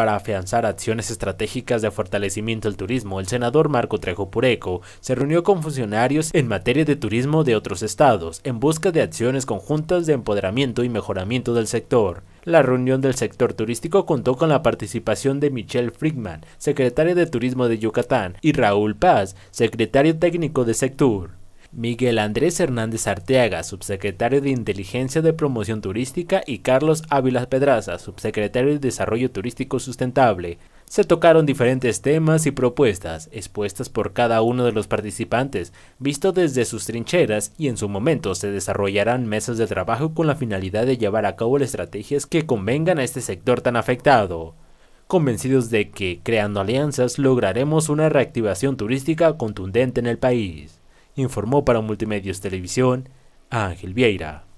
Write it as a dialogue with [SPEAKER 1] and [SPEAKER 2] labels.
[SPEAKER 1] para afianzar acciones estratégicas de fortalecimiento del turismo, el senador Marco Trejo Pureco se reunió con funcionarios en materia de turismo de otros estados en busca de acciones conjuntas de empoderamiento y mejoramiento del sector. La reunión del sector turístico contó con la participación de Michelle Friedman, secretaria de Turismo de Yucatán, y Raúl Paz, secretario técnico de Sectur. Miguel Andrés Hernández Arteaga, subsecretario de Inteligencia de Promoción Turística, y Carlos Ávila Pedraza, subsecretario de Desarrollo Turístico Sustentable. Se tocaron diferentes temas y propuestas expuestas por cada uno de los participantes, visto desde sus trincheras, y en su momento se desarrollarán mesas de trabajo con la finalidad de llevar a cabo las estrategias que convengan a este sector tan afectado convencidos de que, creando alianzas, lograremos una reactivación turística contundente en el país informó para Multimedios Televisión Ángel Vieira.